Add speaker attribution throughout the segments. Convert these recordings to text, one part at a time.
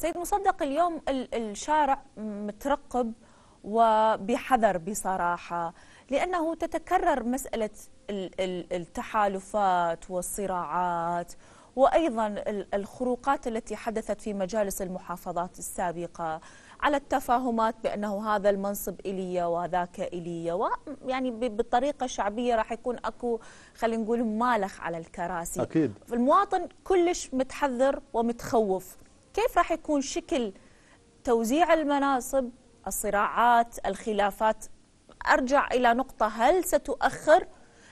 Speaker 1: سيد مصدق اليوم الشارع مترقب وبحذر بصراحة لأنه تتكرر مسألة التحالفات والصراعات وأيضا الخروقات التي حدثت في مجالس المحافظات السابقة على التفاهمات بأنه هذا المنصب إلي وذاك إلي ويعني بالطريقة الشعبية راح يكون أكو خلينا نقول مالخ على الكراسي أكيد المواطن كلش متحذر ومتخوف كيف راح يكون شكل توزيع المناصب الصراعات الخلافات أرجع إلى نقطة هل ستؤخر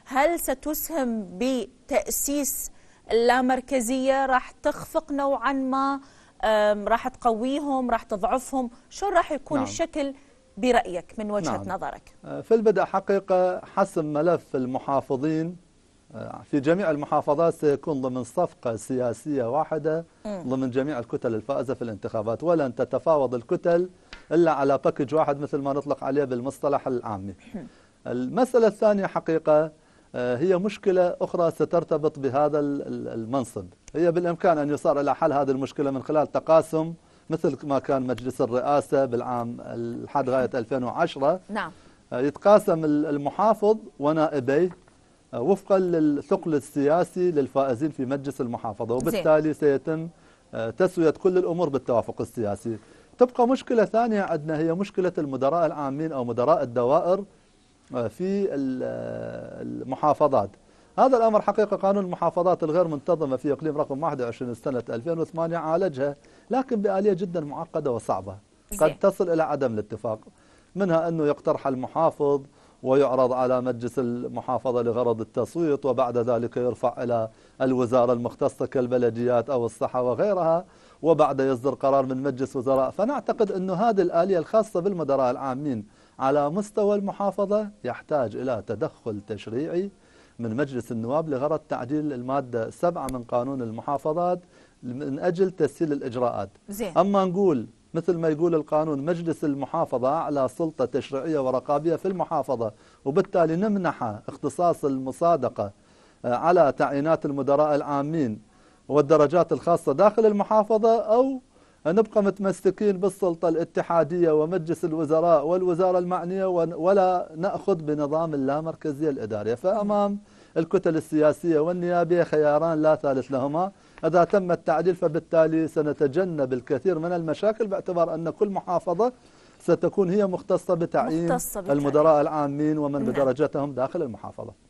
Speaker 1: هل ستسهم بتأسيس اللامركزية راح تخفق نوعا ما راح تقويهم راح تضعفهم شو راح يكون نعم. الشكل برأيك من
Speaker 2: وجهة نعم. نظرك أه، في البدء حقيقة حسم ملف المحافظين آه، في جميع المحافظات سيكون ضمن صفقة سياسية واحدة ضمن جميع الكتل الفائزة في الانتخابات ولن تتفاوض الكتل إلا على باكج واحد مثل ما نطلق عليه بالمصطلح العامي المسألة الثانية حقيقة آه، هي مشكلة أخرى سترتبط بهذا المنصب هي بالإمكان أن يصار إلى حل هذه المشكلة من خلال تقاسم مثل ما كان مجلس الرئاسة بالعام لحد غاية 2010 نعم آه، يتقاسم المحافظ ونائبيه وفقا للثقل السياسي للفائزين في مجلس المحافظة وبالتالي سيتم آه، تسوية كل الأمور بالتوافق السياسي تبقى مشكلة ثانية عندنا هي مشكلة المدراء العامين أو مدراء الدوائر آه، في آه، المحافظات هذا الأمر حقيقة قانون المحافظات الغير منتظمة في إقليم رقم 21 سنة 2008 عالجها لكن بآلية جدا معقدة وصعبة قد تصل إلى عدم الاتفاق منها أنه يقترح المحافظ ويعرض على مجلس المحافظة لغرض التصويت وبعد ذلك يرفع إلى الوزارة المختصة كالبلديات أو الصحة وغيرها وبعد يصدر قرار من مجلس وزراء فنعتقد أن هذه الآلية الخاصة بالمدراء العامين على مستوى المحافظة يحتاج إلى تدخل تشريعي من مجلس النواب لغرض تعديل المادة 7 من قانون المحافظات من أجل تسهيل الإجراءات زين. أما نقول مثل ما يقول القانون مجلس المحافظة أعلى سلطة تشريعية ورقابية في المحافظة وبالتالي نمنح اختصاص المصادقة آه، على تعيينات المدراء العامين والدرجات الخاصة داخل المحافظة أو نبقى متمسكين بالسلطة الاتحادية ومجلس الوزراء والوزارة المعنية ولا نأخذ بنظام اللامركزية الإدارية فأمام الكتل السياسية والنيابية خياران لا ثالث لهما إذا تم التعديل فبالتالي سنتجنب الكثير من المشاكل باعتبار أن كل محافظة ستكون هي مختصة بتعيين مختصة بتعيين. المدراء العامين ومن نعم. بدرجتهم داخل المحافظة